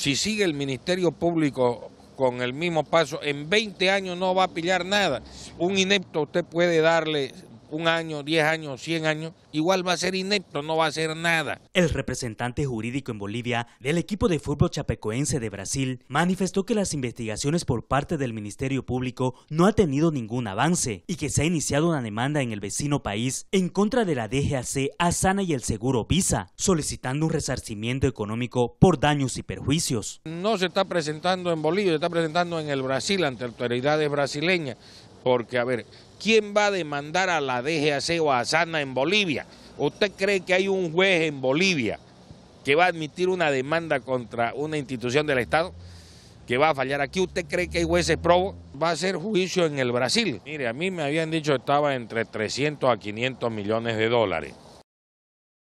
Si sigue el Ministerio Público con el mismo paso, en 20 años no va a pillar nada. Un inepto usted puede darle un año, diez años, cien años, igual va a ser inepto, no va a ser nada. El representante jurídico en Bolivia del equipo de fútbol chapecoense de Brasil manifestó que las investigaciones por parte del Ministerio Público no ha tenido ningún avance y que se ha iniciado una demanda en el vecino país en contra de la DGAC, Asana y el seguro Visa, solicitando un resarcimiento económico por daños y perjuicios. No se está presentando en Bolivia, se está presentando en el Brasil ante autoridades brasileñas porque, a ver, ¿quién va a demandar a la DGAC o a sana en Bolivia? ¿Usted cree que hay un juez en Bolivia que va a admitir una demanda contra una institución del Estado? que va a fallar aquí. ¿Usted cree que hay jueces probos? Va a ser juicio en el Brasil. Mire, a mí me habían dicho que estaba entre 300 a 500 millones de dólares.